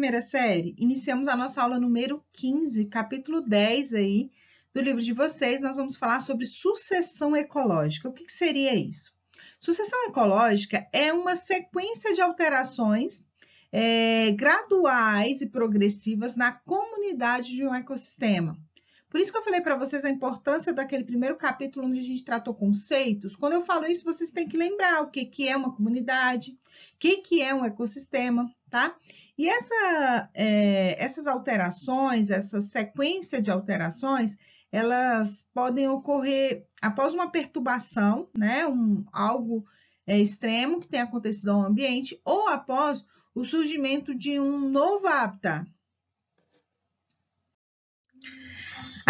primeira série, iniciamos a nossa aula número 15, capítulo 10 aí do livro de vocês. Nós vamos falar sobre sucessão ecológica. O que, que seria isso? Sucessão ecológica é uma sequência de alterações é, graduais e progressivas na comunidade de um ecossistema. Por isso que eu falei para vocês a importância daquele primeiro capítulo onde a gente tratou conceitos. Quando eu falo isso, vocês têm que lembrar o que, que é uma comunidade, o que, que é um ecossistema, tá? E essa, é, essas alterações, essa sequência de alterações, elas podem ocorrer após uma perturbação, né? Um, algo é, extremo que tenha acontecido ao ambiente, ou após o surgimento de um novo hábitat,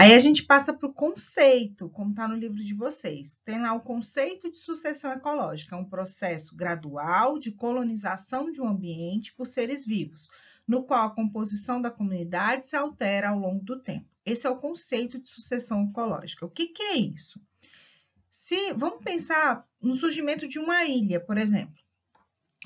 Aí a gente passa para o conceito, como está no livro de vocês. Tem lá o conceito de sucessão ecológica, um processo gradual de colonização de um ambiente por seres vivos, no qual a composição da comunidade se altera ao longo do tempo. Esse é o conceito de sucessão ecológica. O que, que é isso? Se vamos pensar no surgimento de uma ilha, por exemplo,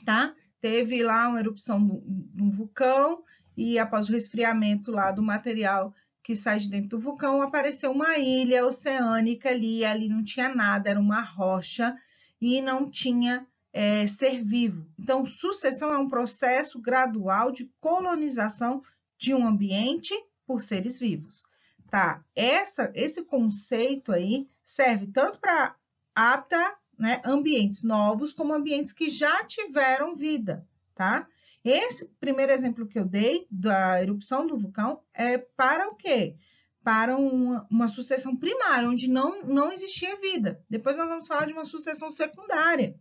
tá? Teve lá uma erupção de um vulcão e após o resfriamento lá do material que sai de dentro do vulcão, apareceu uma ilha oceânica ali, ali não tinha nada, era uma rocha e não tinha é, ser vivo. Então, sucessão é um processo gradual de colonização de um ambiente por seres vivos. Tá? Essa, esse conceito aí serve tanto para apta né, ambientes novos como ambientes que já tiveram vida, tá? Esse primeiro exemplo que eu dei da erupção do vulcão é para o quê? Para uma, uma sucessão primária, onde não, não existia vida. Depois nós vamos falar de uma sucessão secundária,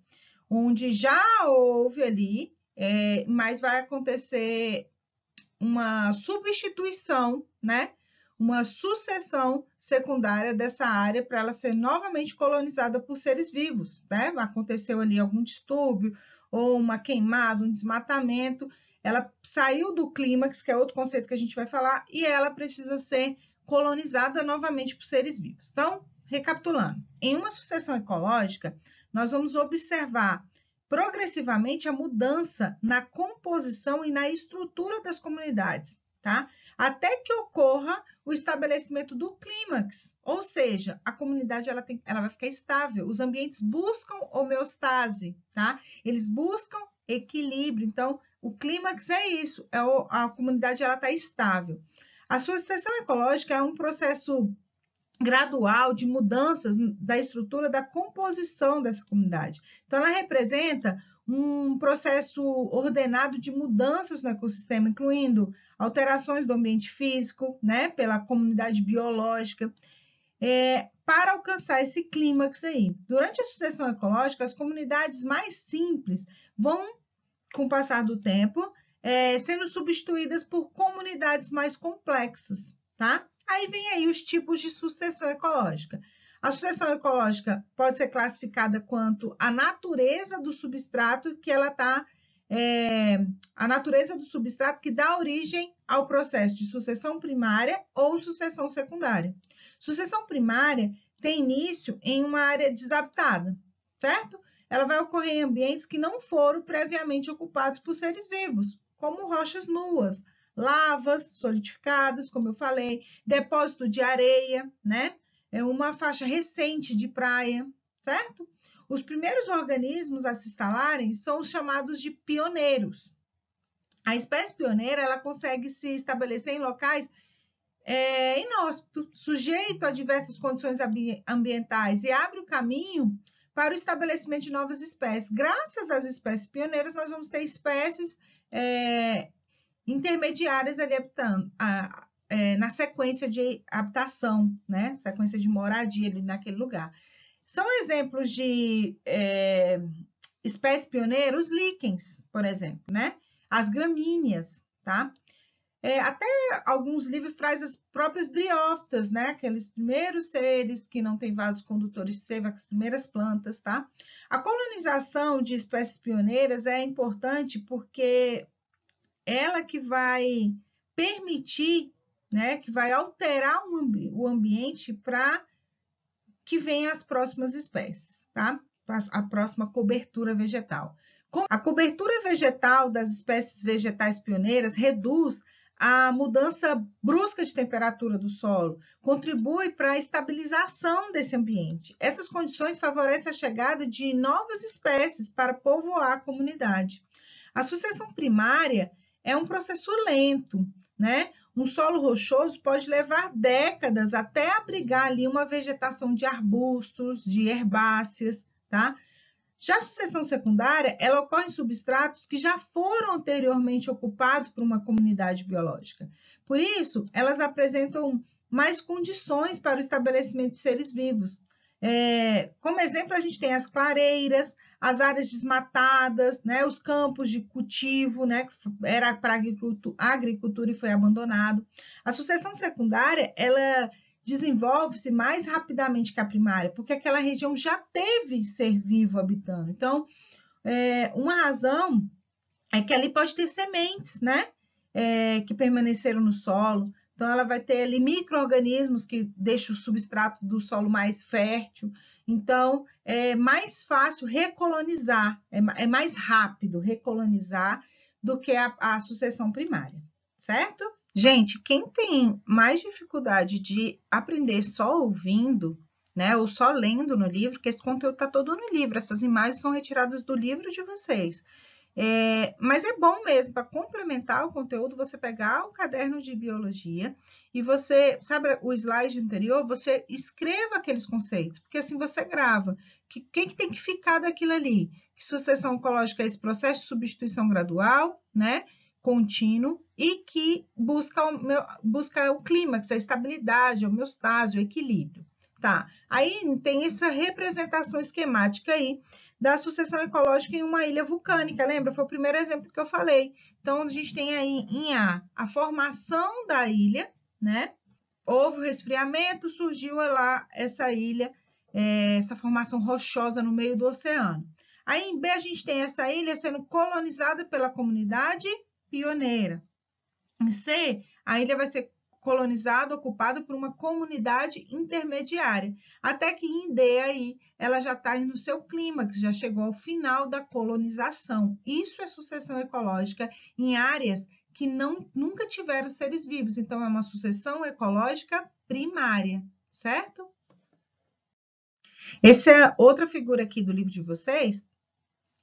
onde já houve ali, é, mas vai acontecer uma substituição, né? Uma sucessão secundária dessa área para ela ser novamente colonizada por seres vivos, né? Aconteceu ali algum distúrbio, ou uma queimada, um desmatamento, ela saiu do clímax, que é outro conceito que a gente vai falar, e ela precisa ser colonizada novamente por seres vivos. Então, recapitulando, em uma sucessão ecológica, nós vamos observar progressivamente a mudança na composição e na estrutura das comunidades, tá? Até que ocorra o estabelecimento do clímax, ou seja, a comunidade ela, tem, ela vai ficar estável. Os ambientes buscam homeostase, tá? Eles buscam equilíbrio. Então, o clímax é isso, é o, a comunidade ela está estável. A sucessão ecológica é um processo gradual de mudanças da estrutura da composição dessa comunidade. Então, ela representa um processo ordenado de mudanças no ecossistema, incluindo alterações do ambiente físico, né, pela comunidade biológica, é, para alcançar esse clímax aí. Durante a sucessão ecológica, as comunidades mais simples vão, com o passar do tempo, é, sendo substituídas por comunidades mais complexas, tá? Aí vem aí os tipos de sucessão ecológica. A sucessão ecológica pode ser classificada quanto à natureza do substrato que ela está. É, a natureza do substrato que dá origem ao processo de sucessão primária ou sucessão secundária. Sucessão primária tem início em uma área desabitada, certo? Ela vai ocorrer em ambientes que não foram previamente ocupados por seres vivos, como rochas nuas, lavas solidificadas, como eu falei, depósito de areia, né? é uma faixa recente de praia, certo? Os primeiros organismos a se instalarem são os chamados de pioneiros. A espécie pioneira ela consegue se estabelecer em locais é, inóspito, sujeito a diversas condições ambientais e abre o caminho para o estabelecimento de novas espécies. Graças às espécies pioneiras, nós vamos ter espécies é, intermediárias ali habitando, é, na sequência de habitação, né? Sequência de moradia ali naquele lugar. São exemplos de é, espécies pioneiras, os líquens, por exemplo, né? As gramíneas, tá? É, até alguns livros trazem as próprias briófitas, né? Aqueles primeiros seres que não têm vasos condutores seiva, as primeiras plantas, tá? A colonização de espécies pioneiras é importante porque ela que vai permitir né, que vai alterar um, o ambiente para que venham as próximas espécies, tá? A próxima cobertura vegetal. A cobertura vegetal das espécies vegetais pioneiras reduz a mudança brusca de temperatura do solo, contribui para a estabilização desse ambiente. Essas condições favorecem a chegada de novas espécies para povoar a comunidade. A sucessão primária é um processo lento, né? Um solo rochoso pode levar décadas até abrigar ali uma vegetação de arbustos, de herbáceas, tá? Já a sucessão secundária, ela ocorre em substratos que já foram anteriormente ocupados por uma comunidade biológica. Por isso, elas apresentam mais condições para o estabelecimento de seres vivos. É, como exemplo, a gente tem as clareiras, as áreas desmatadas, né, os campos de cultivo, né, que era para agricultura e foi abandonado. A sucessão secundária, ela desenvolve-se mais rapidamente que a primária, porque aquela região já teve ser vivo habitando. Então, é, uma razão é que ali pode ter sementes, né, é, que permaneceram no solo, então, ela vai ter ali micro-organismos que deixam o substrato do solo mais fértil. Então, é mais fácil recolonizar, é, é, mais rápido recolonizar do que a, a sucessão primária, certo? Gente, quem tem mais dificuldade de aprender só ouvindo, né, ou só lendo no livro, que esse conteúdo está todo no livro, essas imagens são retiradas do livro de vocês. É, mas é bom mesmo para complementar o conteúdo você pegar o caderno de biologia e você, sabe o slide anterior, você escreva aqueles conceitos, porque assim você grava. Que, quem que tem que ficar daquilo ali? Que sucessão ecológica é esse processo de substituição gradual, né? Contínuo e que busca o, meu, busca o clímax, a estabilidade, a homeostase, o equilíbrio. Tá, aí tem essa representação esquemática aí da sucessão ecológica em uma ilha vulcânica, lembra? Foi o primeiro exemplo que eu falei. Então, a gente tem aí em A a formação da ilha, né? Houve o resfriamento, surgiu lá essa ilha, é, essa formação rochosa no meio do oceano. Aí em B a gente tem essa ilha sendo colonizada pela comunidade pioneira. Em C, a ilha vai ser colonizada, ocupada por uma comunidade intermediária. Até que em D aí, ela já está no seu clímax, já chegou ao final da colonização. Isso é sucessão ecológica em áreas que não, nunca tiveram seres vivos. Então, é uma sucessão ecológica primária, certo? Essa é outra figura aqui do livro de vocês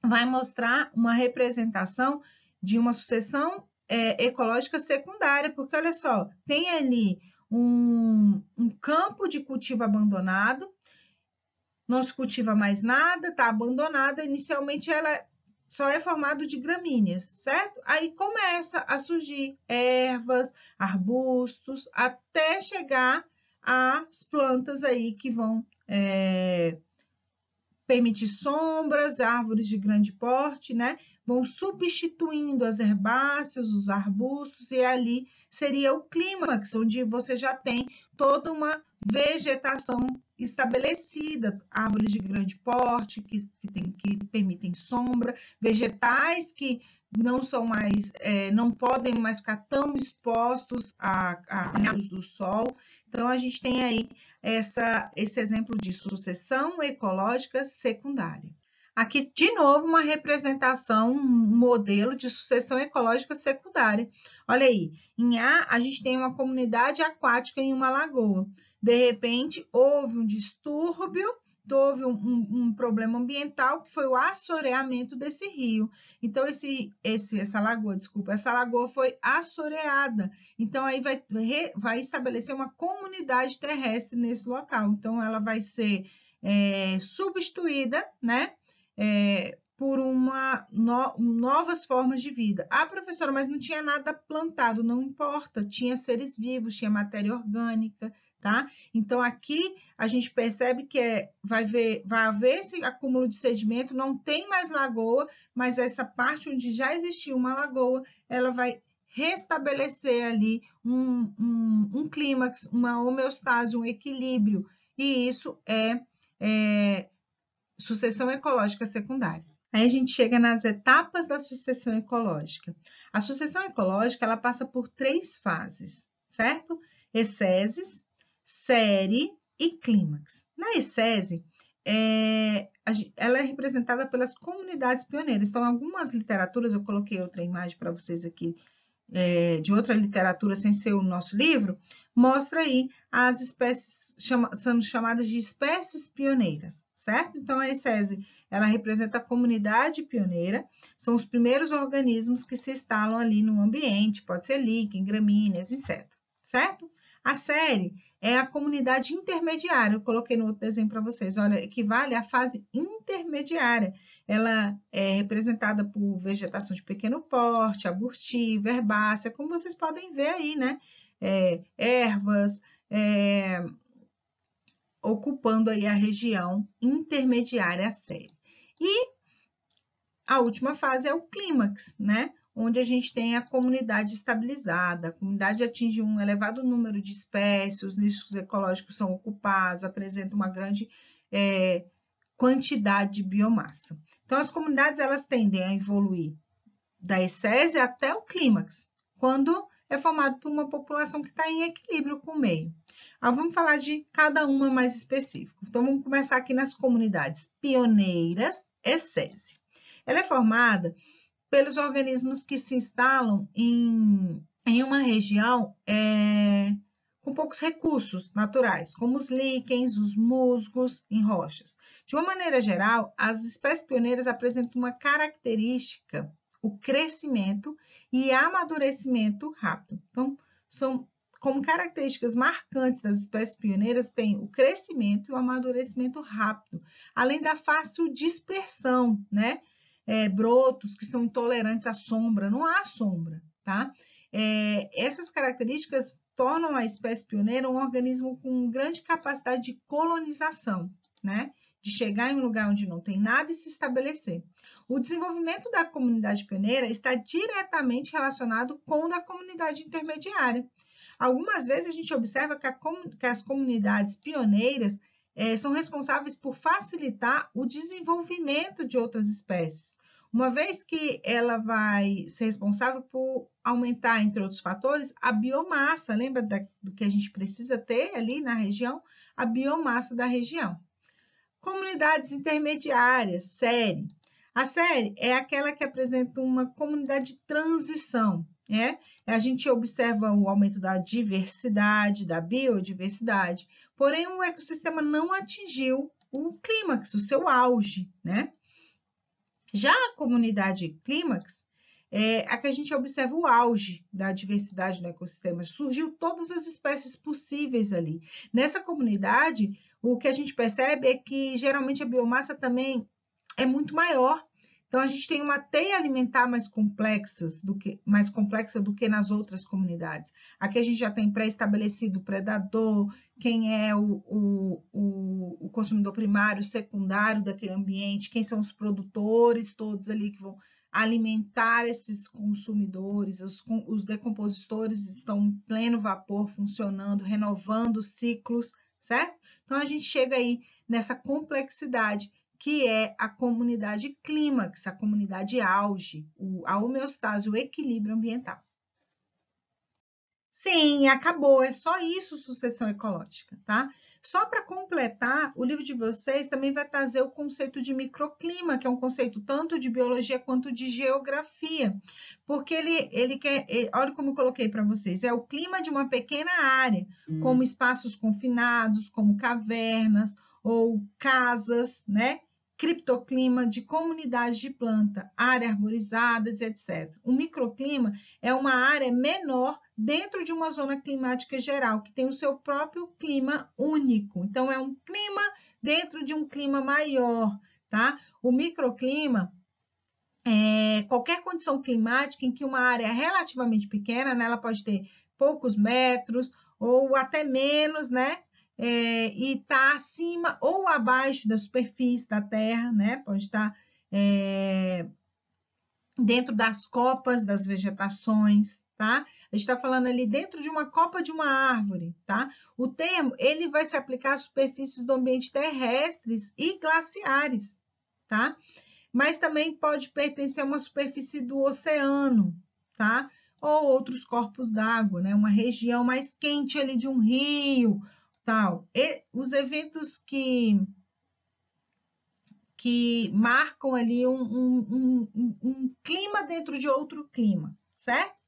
vai mostrar uma representação de uma sucessão é, ecológica secundária, porque olha só, tem ali um, um campo de cultivo abandonado, não se cultiva mais nada, está abandonada. Inicialmente ela só é formado de gramíneas, certo? Aí começa a surgir ervas, arbustos, até chegar às plantas aí que vão é, permitir sombras, árvores de grande porte, né? Vão substituindo as herbáceas, os arbustos, e ali seria o clímax, onde você já tem toda uma vegetação estabelecida, árvores de grande porte que, que, tem, que permitem sombra, vegetais que não são mais, é, não podem mais ficar tão expostos à, raios luz do sol. Então a gente tem aí essa, esse exemplo de sucessão ecológica secundária. Aqui, de novo, uma representação, um modelo de sucessão ecológica secundária. Olha aí, em A, a gente tem uma comunidade aquática em uma lagoa. De repente, houve um distúrbio houve um, um, um, problema ambiental que foi o assoreamento desse rio. Então esse, esse, essa lagoa, desculpa, essa lagoa foi assoreada. Então aí vai, re, vai estabelecer uma comunidade terrestre nesse local. Então ela vai ser é, substituída, né? É, por uma no, novas formas de vida. Ah, professora, mas não tinha nada plantado, não importa. Tinha seres vivos, tinha matéria orgânica, tá? Então aqui a gente percebe que é, vai, ver, vai haver esse acúmulo de sedimento, não tem mais lagoa, mas essa parte onde já existia uma lagoa, ela vai restabelecer ali um, um, um clímax, uma homeostase, um equilíbrio, e isso é, é sucessão ecológica secundária. Aí a gente chega nas etapas da sucessão ecológica. A sucessão ecológica ela passa por três fases, certo? Exceses, série e clímax. Na ESSESE, é, ela é representada pelas comunidades pioneiras. Então, algumas literaturas, eu coloquei outra imagem para vocês aqui, é, de outra literatura sem ser o nosso livro, mostra aí as espécies chama, sendo chamadas de espécies pioneiras, certo? Então, a ESSESE, ela representa a comunidade pioneira, são os primeiros organismos que se instalam ali no ambiente, pode ser líquen, gramíneas, etc, certo? A série é a comunidade intermediária. Eu coloquei no outro desenho para vocês. Olha, equivale à fase intermediária. Ela é representada por vegetação de pequeno porte, aburti, herbácea, como vocês podem ver aí, né? É, ervas, é, ocupando aí a região intermediária série. E a última fase é o clímax, né? onde a gente tem a comunidade estabilizada. A comunidade atinge um elevado número de espécies, os nichos ecológicos são ocupados, apresenta uma grande é, quantidade de biomassa. Então, as comunidades elas tendem a evoluir da essência até o clímax, quando é formado por uma população que está em equilíbrio com o meio. Agora, ah, vamos falar de cada uma mais específico. Então, vamos começar aqui nas comunidades pioneiras, essência. Ela é formada pelos organismos que se instalam em, em uma região é, com poucos recursos naturais, como os líquens, os musgos em rochas. De uma maneira geral, as espécies pioneiras apresentam uma característica, o crescimento e amadurecimento rápido. Então, são como características marcantes das espécies pioneiras tem o crescimento e o amadurecimento rápido, além da fácil dispersão, né? é, brotos que são intolerantes à sombra. Não há sombra, tá? É, essas características tornam a espécie pioneira um organismo com grande capacidade de colonização, né? De chegar em um lugar onde não tem nada e se estabelecer. O desenvolvimento da comunidade pioneira está diretamente relacionado com o da comunidade intermediária. Algumas vezes a gente observa que, a, que as comunidades pioneiras é, são responsáveis por facilitar o desenvolvimento de outras espécies. Uma vez que ela vai ser responsável por aumentar, entre outros fatores, a biomassa, lembra da, do que a gente precisa ter ali na região? A biomassa da região. Comunidades intermediárias, série. A série é aquela que apresenta uma comunidade de transição, né? A gente observa o aumento da diversidade, da biodiversidade, porém o ecossistema não atingiu o clímax, o seu auge, né? Já a comunidade clímax é a que a gente observa o auge da diversidade no ecossistema. Surgiu todas as espécies possíveis ali. Nessa comunidade, o que a gente percebe é que geralmente a biomassa também é muito maior então a gente tem uma teia alimentar mais complexas do que mais complexa do que nas outras comunidades. Aqui a gente já tem pré-estabelecido o predador, quem é o, o, o, o consumidor primário, secundário daquele ambiente, quem são os produtores todos ali que vão alimentar esses consumidores, os, os decompositores estão em pleno vapor, funcionando, renovando ciclos, certo? Então a gente chega aí nessa complexidade que é a comunidade clímax, a comunidade auge, a homeostase, o equilíbrio ambiental. Sim, acabou, é só isso sucessão ecológica, tá? Só para completar, o livro de vocês também vai trazer o conceito de microclima, que é um conceito tanto de biologia quanto de geografia, porque ele, ele quer. Ele, olha como eu coloquei para vocês: é o clima de uma pequena área, hum. como espaços confinados, como cavernas ou casas, né? criptoclima, de comunidades de planta, áreas arborizadas, etc. O microclima é uma área menor dentro de uma zona climática geral, que tem o seu próprio clima único. Então, é um clima dentro de um clima maior, tá? O microclima é qualquer condição climática em que uma área é relativamente pequena, né, ela pode ter poucos metros ou até menos, né? é, e está acima ou abaixo da superfície da Terra, né? Pode estar tá, é, dentro das copas das vegetações, tá? A gente está falando ali dentro de uma copa de uma árvore, tá? O termo ele vai se aplicar a superfícies do ambiente terrestres e glaciares, tá? Mas também pode pertencer a uma superfície do oceano, tá? Ou outros corpos d'água, né? Uma região mais quente ali de um rio tal. E os eventos que que marcam ali um, um, um, um, clima dentro de outro clima, certo?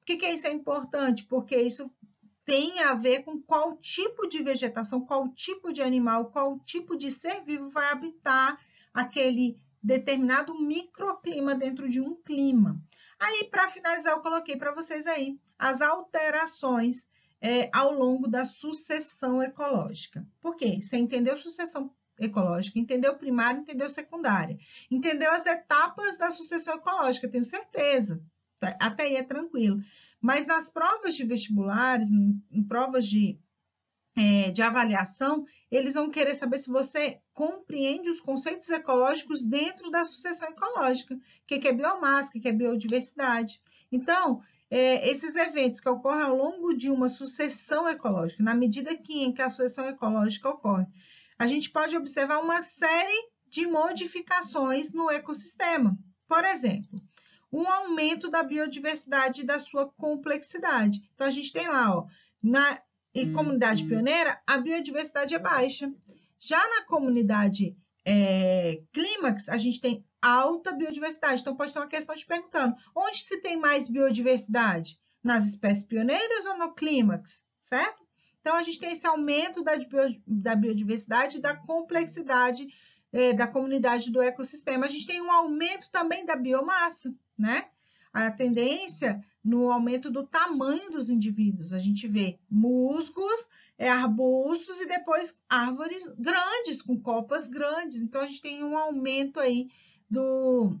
Por que, que isso é importante? Porque isso tem a ver com qual tipo de vegetação, qual tipo de animal, qual tipo de ser vivo vai habitar aquele determinado microclima dentro de um clima. Aí, para finalizar, eu coloquei para vocês aí as alterações é, ao longo da sucessão ecológica. Por quê? Você entendeu sucessão ecológica, entendeu primária, entendeu secundária, entendeu as etapas da sucessão ecológica, tenho certeza. Tá, até aí é tranquilo. Mas nas provas de vestibulares, em, provas de, é, de avaliação, eles vão querer saber se você compreende os conceitos ecológicos dentro da sucessão ecológica. O que, que é biomassa, o que, que é biodiversidade. Então, é, esses eventos que ocorrem ao longo de uma sucessão ecológica, na medida que, em que a sucessão ecológica ocorre, a gente pode observar uma série de modificações no ecossistema. Por exemplo, um aumento da biodiversidade e da sua complexidade. Então, a gente tem lá, ó, na hum, comunidade hum. pioneira, a biodiversidade é baixa. Já na comunidade é, clímax, a gente tem alta biodiversidade. Então, pode ter uma questão te perguntando: onde se tem mais biodiversidade? Nas espécies pioneiras ou no clímax? Certo? Então, a gente tem esse aumento da, biodiversidade e da complexidade eh, da comunidade do ecossistema. A gente tem um aumento também da biomassa, né? A tendência no aumento do tamanho dos indivíduos. A gente vê musgos, eh, arbustos e depois árvores grandes, com copas grandes. Então, a gente tem um aumento aí do,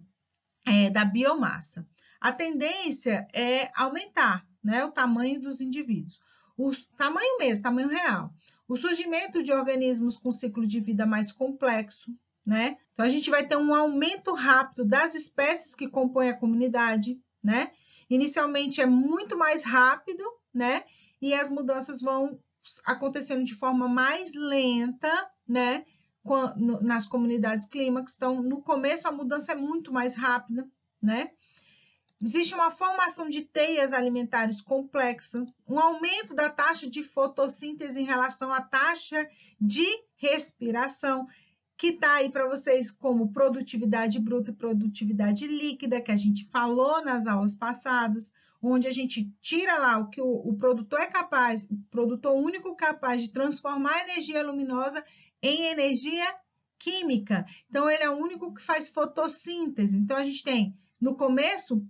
é, da biomassa. A tendência é aumentar né, o tamanho dos indivíduos. O tamanho mesmo, tamanho real. O surgimento de organismos com ciclo de vida mais complexo, né? Então a gente vai ter um aumento rápido das espécies que compõem a comunidade, né? Inicialmente é muito mais rápido, né? E as mudanças vão acontecendo de forma mais lenta, né? nas comunidades clímax. Então, no começo, a mudança é muito mais rápida, né? Existe uma formação de teias alimentares complexa, um aumento da taxa de fotossíntese em relação à taxa de respiração, que está aí para vocês como produtividade bruta e produtividade líquida, que a gente falou nas aulas passadas, onde a gente tira lá o que o, o produtor é capaz, o produtor único capaz de transformar a energia luminosa em energia química. Então, ele é o único que faz fotossíntese. Então, a gente tem no começo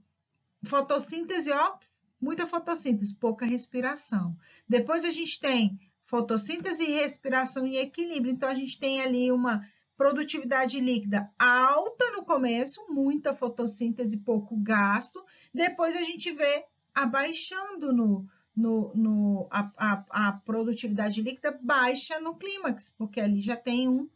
fotossíntese, ó, muita fotossíntese, pouca respiração. Depois a gente tem fotossíntese e respiração em equilíbrio. Então, a gente tem ali uma produtividade líquida alta no começo, muita fotossíntese, pouco gasto. Depois a gente vê abaixando no, no, no a, a, a, produtividade líquida baixa no clímax, porque ali já tem um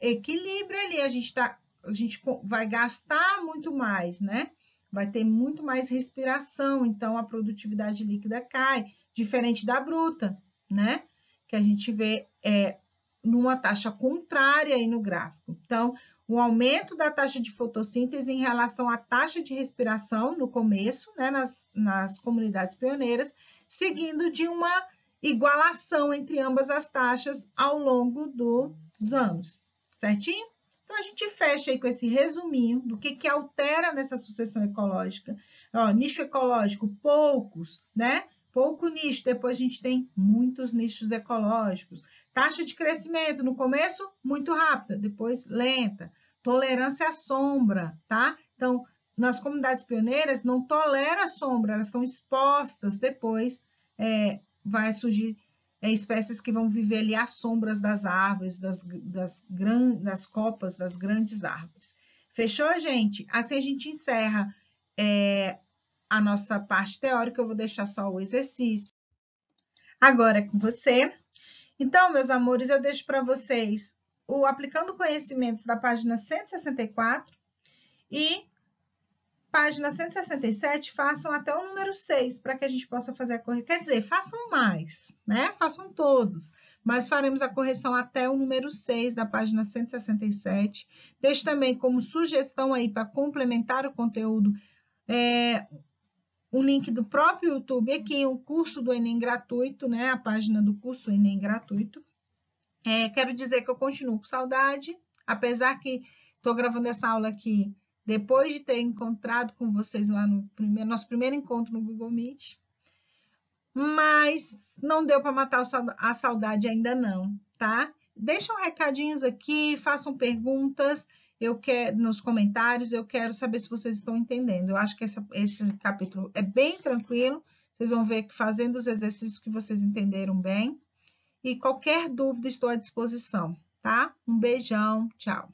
equilíbrio ali, a gente, tá, a gente vai gastar muito mais, né? Vai ter muito mais respiração, então a produtividade líquida cai, diferente da bruta, né? Que a gente vê é, numa taxa contrária aí no gráfico. Então, um aumento da taxa de fotossíntese em relação à taxa de respiração no começo, né, nas, nas comunidades pioneiras, seguindo de uma igualação entre ambas as taxas ao longo dos anos, certinho? Então, a gente fecha aí com esse resuminho do que, que altera nessa sucessão ecológica. Ó, nicho ecológico, poucos, né? pouco nicho, depois a gente tem muitos nichos ecológicos. Taxa de crescimento no começo muito rápida, depois lenta. Tolerância à sombra, tá? Então, nas comunidades pioneiras não tolera a sombra, elas estão expostas. Depois é, vai surgir é, espécies que vão viver ali às sombras das árvores, das, das, gran, das copas das grandes árvores. Fechou, gente? Assim a gente encerra é, a nossa parte teórica, eu vou deixar só o exercício. Agora é com você. Então, meus amores, eu deixo para vocês o Aplicando Conhecimentos da página 164 e página 167, façam até o número 6 para que a gente possa fazer a correção. Quer dizer, façam mais, né? Façam todos, mas faremos a correção até o número 6 da página 167. deixo também como sugestão aí para complementar o conteúdo é, um link do próprio YouTube aqui, é o um curso do Enem gratuito, né? A página do curso Enem gratuito. É, quero dizer que eu continuo com saudade, apesar que estou gravando essa aula aqui depois de ter encontrado com vocês lá no primeiro, nosso primeiro encontro no Google Meet. Mas não deu para matar a saudade ainda não, tá? Deixam recadinhos aqui, façam perguntas eu quero nos comentários, eu quero saber se vocês estão entendendo. Eu acho que essa, esse capítulo é bem tranquilo. Vocês vão ver que fazendo os exercícios que vocês entenderam bem. E qualquer dúvida, estou à disposição, tá? Um beijão, tchau.